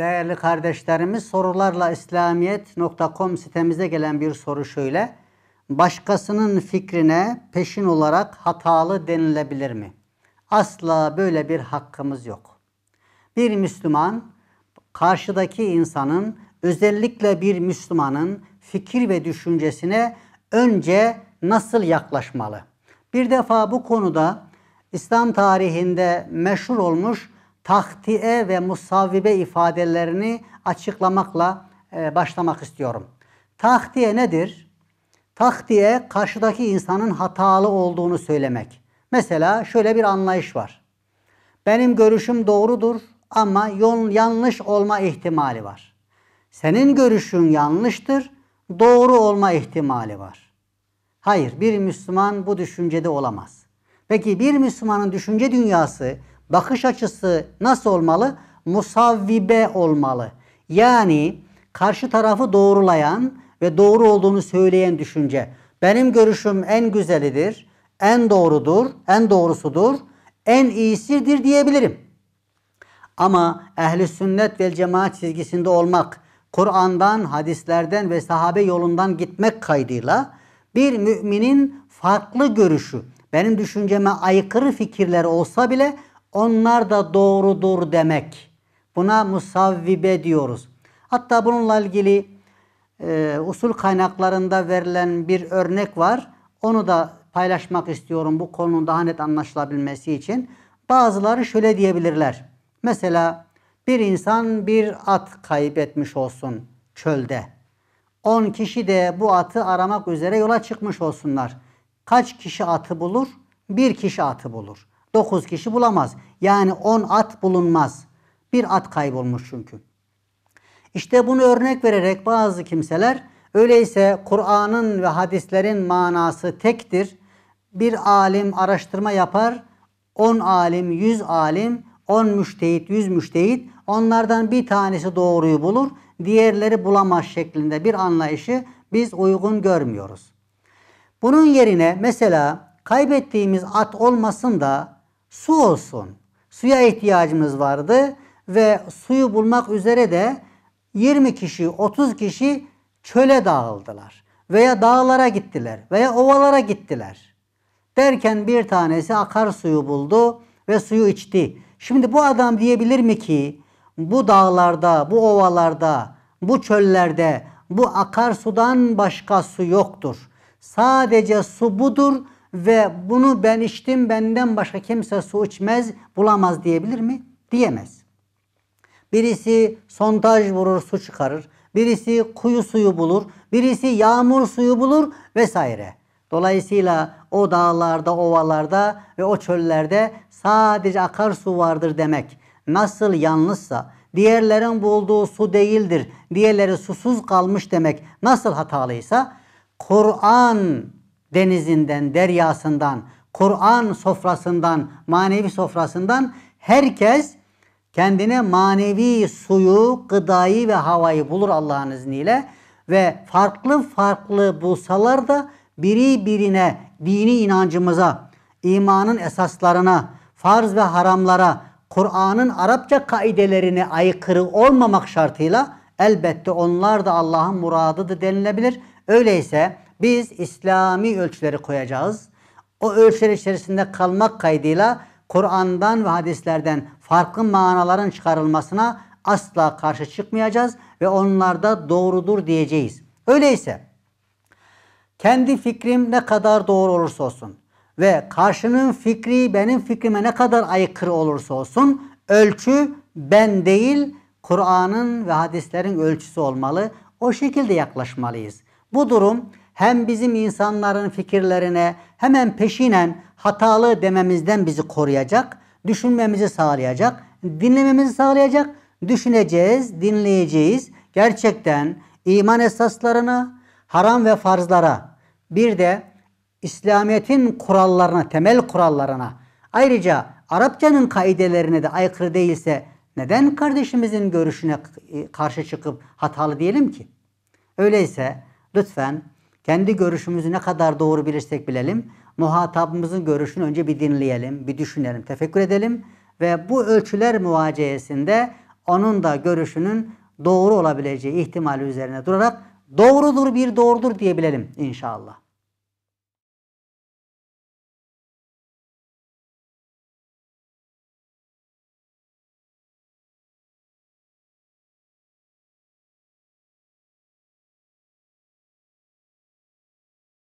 değerli kardeşlerimiz sorularla İslamiyet.com sitemize gelen bir soru şöyle. Başkasının fikrine peşin olarak hatalı denilebilir mi? Asla böyle bir hakkımız yok. Bir Müslüman karşıdaki insanın özellikle bir Müslümanın fikir ve düşüncesine önce nasıl yaklaşmalı? Bir defa bu konuda İslam tarihinde meşhur olmuş tahtiye ve musavibe ifadelerini açıklamakla e, başlamak istiyorum. Tahtiye nedir? Tahtiye karşıdaki insanın hatalı olduğunu söylemek. Mesela şöyle bir anlayış var. Benim görüşüm doğrudur ama yol yanlış olma ihtimali var. Senin görüşün yanlıştır, doğru olma ihtimali var. Hayır, bir Müslüman bu düşüncede olamaz. Peki bir Müslümanın düşünce dünyası bakış açısı nasıl olmalı? Musavvibe olmalı. Yani karşı tarafı doğrulayan ve doğru olduğunu söyleyen düşünce. Benim görüşüm en güzelidir, en doğrudur, en doğrusudur, en iyisidir diyebilirim. Ama ehli sünnet ve cemaat çizgisinde olmak, Kur'an'dan, hadislerden ve sahabe yolundan gitmek kaydıyla bir müminin farklı görüşü, benim düşünceme aykırı fikirler olsa bile onlar da doğrudur demek. Buna musavvibe diyoruz. Hatta bununla ilgili e, usul kaynaklarında verilen bir örnek var. Onu da paylaşmak istiyorum bu konunun daha net anlaşılabilmesi için. Bazıları şöyle diyebilirler. Mesela bir insan bir at kaybetmiş olsun çölde. 10 kişi de bu atı aramak üzere yola çıkmış olsunlar. Kaç kişi atı bulur? Bir kişi atı bulur. 9 kişi bulamaz. Yani 10 at bulunmaz. Bir at kaybolmuş çünkü. İşte bunu örnek vererek bazı kimseler öyleyse Kur'an'ın ve hadislerin manası tektir. Bir alim araştırma yapar, 10 alim, 100 alim, 10 müştehit, 100 müştehit onlardan bir tanesi doğruyu bulur, diğerleri bulamaz şeklinde bir anlayışı biz uygun görmüyoruz. Bunun yerine mesela kaybettiğimiz at olmasın da su olsun. Suya ihtiyacımız vardı ve suyu bulmak üzere de 20 kişi, 30 kişi çöle dağıldılar veya dağlara gittiler veya ovalara gittiler. Derken bir tanesi akarsuyu buldu ve suyu içti. Şimdi bu adam diyebilir mi ki bu dağlarda, bu ovalarda, bu çöllerde bu akarsudan başka su yoktur. Sadece su budur ve bunu ben içtim benden başka kimse su içmez bulamaz diyebilir mi? Diyemez. Birisi sondaj vurur su çıkarır. Birisi kuyu suyu bulur. Birisi yağmur suyu bulur vesaire. Dolayısıyla o dağlarda, ovalarda ve o çöllerde sadece akarsu vardır demek. Nasıl yanlışsa, diğerlerin bulduğu su değildir, diğerleri susuz kalmış demek nasıl hatalıysa, Kur'an denizinden, deryasından, Kur'an sofrasından, manevi sofrasından herkes kendine manevi suyu, gıdayı ve havayı bulur Allah'ın izniyle ve farklı farklı bulsalar da biri birine dini inancımıza, imanın esaslarına, farz ve haramlara, Kur'an'ın Arapça kaidelerine aykırı olmamak şartıyla elbette onlar da Allah'ın muradıdır denilebilir. Öyleyse biz İslami ölçüleri koyacağız. O ölçüler içerisinde kalmak kaydıyla Kur'an'dan ve hadislerden farklı manaların çıkarılmasına asla karşı çıkmayacağız ve onlarda doğrudur diyeceğiz. Öyleyse kendi fikrim ne kadar doğru olursa olsun ve karşının fikri benim fikrime ne kadar aykırı olursa olsun ölçü ben değil Kur'an'ın ve hadislerin ölçüsü olmalı. O şekilde yaklaşmalıyız. Bu durum hem bizim insanların fikirlerine hemen peşinen hatalı dememizden bizi koruyacak, düşünmemizi sağlayacak, dinlememizi sağlayacak. Düşüneceğiz, dinleyeceğiz. Gerçekten iman esaslarına, haram ve farzlara, bir de İslamiyet'in kurallarına, temel kurallarına, ayrıca Arapçanın kaidelerine de aykırı değilse neden kardeşimizin görüşüne karşı çıkıp hatalı diyelim ki? Öyleyse lütfen kendi görüşümüzü ne kadar doğru bilirsek bilelim, muhatabımızın görüşünü önce bir dinleyelim, bir düşünelim, tefekkür edelim ve bu ölçüler muvaciyesinde onun da görüşünün doğru olabileceği ihtimali üzerine durarak doğrudur bir doğrudur diyebilelim inşallah.